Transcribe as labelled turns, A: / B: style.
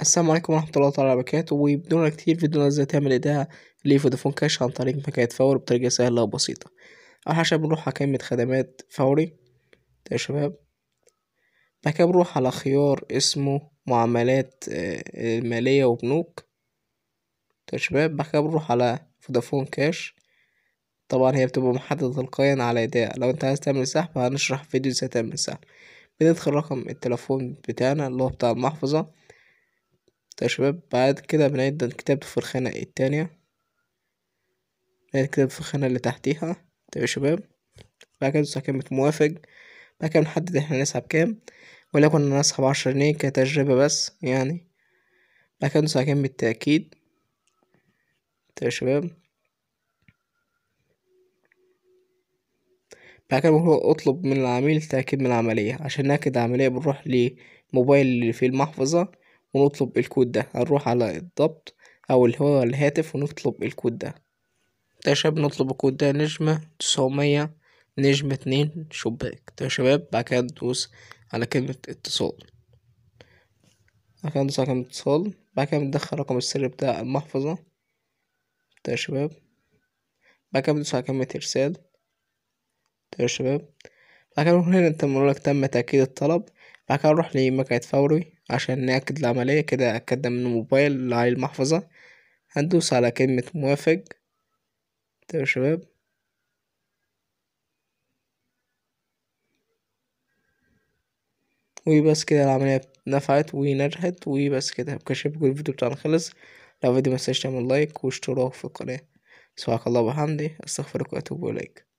A: السلام عليكم ورحمة الله تعالى وبركاته وبدون كتير فيديونا ازاي تعمل ايداع لفودافون كاش عن طريق مكنة فوري بطريقة سهلة وبسيطة أول حاجة بنروح على كلمة خدمات فوري يا شباب بعد كده بنروح على خيار اسمه معاملات آه، مالية وبنوك يا شباب بعد كده بنروح على فودافون كاش طبعا هي بتبقى محددة تلقائيا على ايداع لو انت عايز تعمل سحب هنشرح فيديو ازاي تعمل سحب بندخل رقم التليفون بتاعنا اللي هو بتاع المحفظة طيب يا شباب بعد كده بنعد الكتاب في الخانة التانية بنعد الكتاب في الخانة اللي تحتيها طيب يا شباب بعد كده نسحب كلمة موافق بعد كده بنحدد احنا نسحب كام ولكن انا هسحب عشرة جنيه كتجربة بس يعني بعد كده نسحب كلمة تأكيد طيب يا شباب بعد كده بنروح اطلب من العميل تأكيد من العملية عشان نأكد العملية بنروح لموبايل اللي فيه المحفظة ونطلب الكود ده هنروح على الضبط او اللي هو الهاتف ونطلب الكود ده ده يا شباب نطلب الكود ده نجمة تسعمية نجمة اتنين شباك ده يا شباب بعد كده ندوس على كلمة اتصال بعد كده ندوس على كلمة اتصال بعد كده ندخل رقم السر بتاع المحفظة ده يا شباب بعد كده ندوس على كلمة ارسال ده يا شباب بعد كده هنا انت لك تم تأكيد الطلب بعد كده هنروح لمكنة فوري عشان نأكد العملية كده أكدنا من الموبايل اللي على المحفظة هندوس على كلمة موافق طيب يا شباب وبس كده العملية نفعت ونجحت وبس كده بكشف كل الفيديو بتاعنا خلص لو فيديو متنساش تعمل لايك واشتراك في القناة سبحانك الله وبحمدي استغفرك واتوب اليك